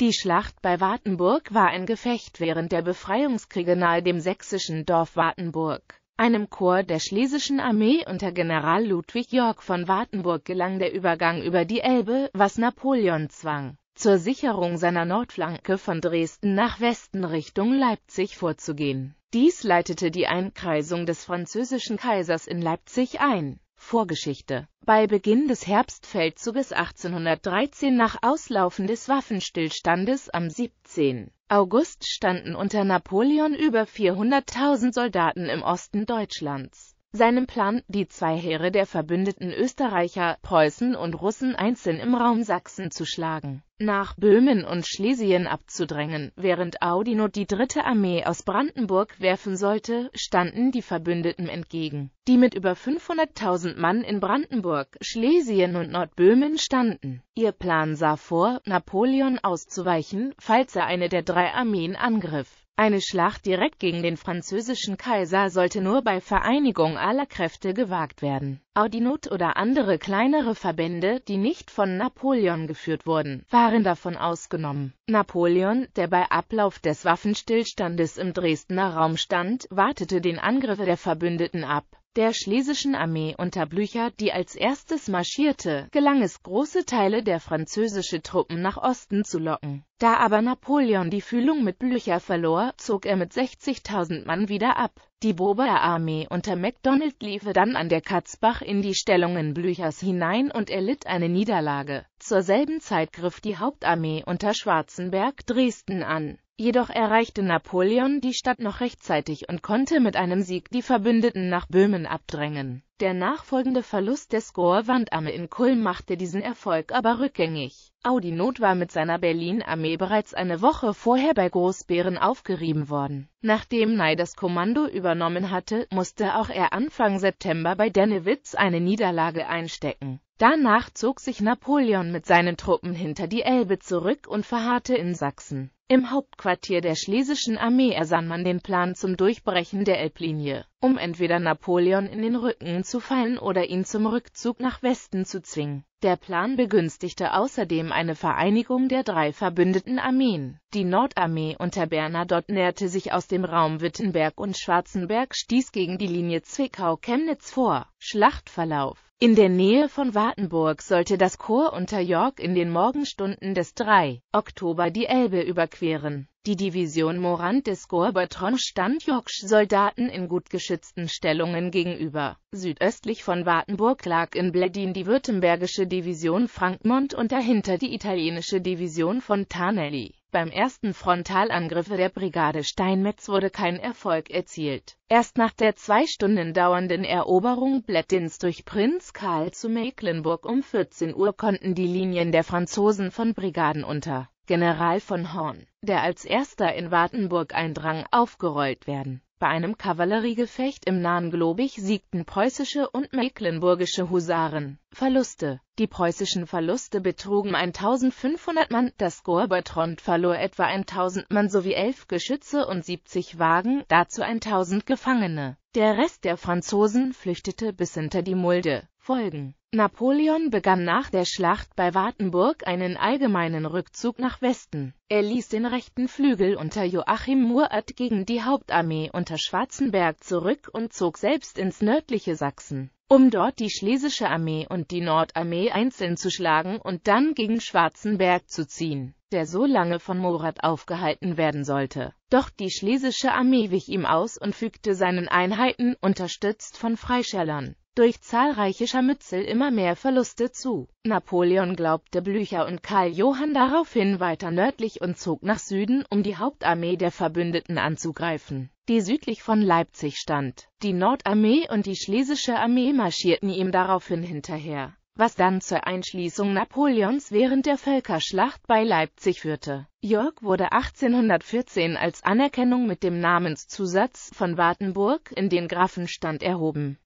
Die Schlacht bei Wartenburg war ein Gefecht während der Befreiungskriege nahe dem sächsischen Dorf Wartenburg. Einem Korps der Schlesischen Armee unter General Ludwig Yorck von Wartenburg gelang der Übergang über die Elbe, was Napoleon zwang, zur Sicherung seiner Nordflanke von Dresden nach Westen Richtung Leipzig vorzugehen. Dies leitete die Einkreisung des französischen Kaisers in Leipzig ein Vorgeschichte Bei Beginn des Herbstfeldzuges 1813 nach Auslaufen des Waffenstillstandes am 17. August standen unter Napoleon über 400.000 Soldaten im Osten Deutschlands seinem Plan, die zwei Heere der verbündeten Österreicher, Preußen und Russen einzeln im Raum Sachsen zu schlagen, nach Böhmen und Schlesien abzudrängen. Während Audino die dritte Armee aus Brandenburg werfen sollte, standen die Verbündeten entgegen, die mit über 500.000 Mann in Brandenburg, Schlesien und Nordböhmen standen. Ihr Plan sah vor, Napoleon auszuweichen, falls er eine der drei Armeen angriff. Eine Schlacht direkt gegen den französischen Kaiser sollte nur bei Vereinigung aller Kräfte gewagt werden. Audinot oder andere kleinere Verbände, die nicht von Napoleon geführt wurden, waren davon ausgenommen. Napoleon, der bei Ablauf des Waffenstillstandes im Dresdner Raum stand, wartete den Angriff der Verbündeten ab der schlesischen Armee unter Blücher, die als erstes marschierte, gelang es große Teile der französischen Truppen nach Osten zu locken. Da aber Napoleon die Fühlung mit Blücher verlor, zog er mit 60.000 Mann wieder ab. Die Boerarmee unter MacDonald liefe dann an der Katzbach in die Stellungen Blüchers hinein und erlitt eine Niederlage. Zur selben Zeit griff die Hauptarmee unter Schwarzenberg Dresden an. Jedoch erreichte Napoleon die Stadt noch rechtzeitig und konnte mit einem Sieg die Verbündeten nach Böhmen abdrängen. Der nachfolgende Verlust der Skor-Wandarme in Kulm machte diesen Erfolg aber rückgängig. Audi Not war mit seiner Berlin-Armee bereits eine Woche vorher bei Großbären aufgerieben worden. Nachdem Ney das Kommando übernommen hatte, musste auch er Anfang September bei Dennewitz eine Niederlage einstecken. Danach zog sich Napoleon mit seinen Truppen hinter die Elbe zurück und verharrte in Sachsen. Im Hauptquartier der Schlesischen Armee ersann man den Plan zum Durchbrechen der Elblinie um entweder Napoleon in den Rücken zu fallen oder ihn zum Rückzug nach Westen zu zwingen. Der Plan begünstigte außerdem eine Vereinigung der drei verbündeten Armeen. Die Nordarmee unter Bernadotte näherte sich aus dem Raum Wittenberg und Schwarzenberg stieß gegen die Linie Zwickau-Chemnitz vor. Schlachtverlauf in der Nähe von Wartenburg sollte das Korps unter York in den Morgenstunden des 3. Oktober die Elbe überqueren. Die Division Morant des Gorbatron stand Joksch-Soldaten in gut geschützten Stellungen gegenüber. Südöstlich von Wartenburg lag in Bledin die württembergische Division Frankmont und dahinter die italienische Division von Tarnelli. Beim ersten Frontalangriff der Brigade Steinmetz wurde kein Erfolg erzielt. Erst nach der zwei Stunden dauernden Eroberung Bledins durch Prinz Karl zu Mecklenburg um 14 Uhr konnten die Linien der Franzosen von Brigaden unter General von Horn, der als erster in Wartenburg eindrang, aufgerollt werden. Bei einem Kavalleriegefecht im nahen Globig siegten preußische und mecklenburgische Husaren. Verluste Die preußischen Verluste betrugen 1500 Mann, das Gorbertrond verlor etwa 1000 Mann sowie 11 Geschütze und 70 Wagen, dazu 1000 Gefangene. Der Rest der Franzosen flüchtete bis hinter die Mulde folgen. Napoleon begann nach der Schlacht bei Wartenburg einen allgemeinen Rückzug nach Westen. Er ließ den rechten Flügel unter Joachim Murat gegen die Hauptarmee unter Schwarzenberg zurück und zog selbst ins nördliche Sachsen, um dort die Schlesische Armee und die Nordarmee einzeln zu schlagen und dann gegen Schwarzenberg zu ziehen, der so lange von Murat aufgehalten werden sollte. Doch die Schlesische Armee wich ihm aus und fügte seinen Einheiten, unterstützt von Freischellern durch zahlreiche Scharmützel immer mehr Verluste zu. Napoleon glaubte Blücher und Karl Johann daraufhin weiter nördlich und zog nach Süden, um die Hauptarmee der Verbündeten anzugreifen, die südlich von Leipzig stand. Die Nordarmee und die Schlesische Armee marschierten ihm daraufhin hinterher was dann zur Einschließung Napoleons während der Völkerschlacht bei Leipzig führte. Jörg wurde 1814 als Anerkennung mit dem Namenszusatz von Wartenburg in den Grafenstand erhoben.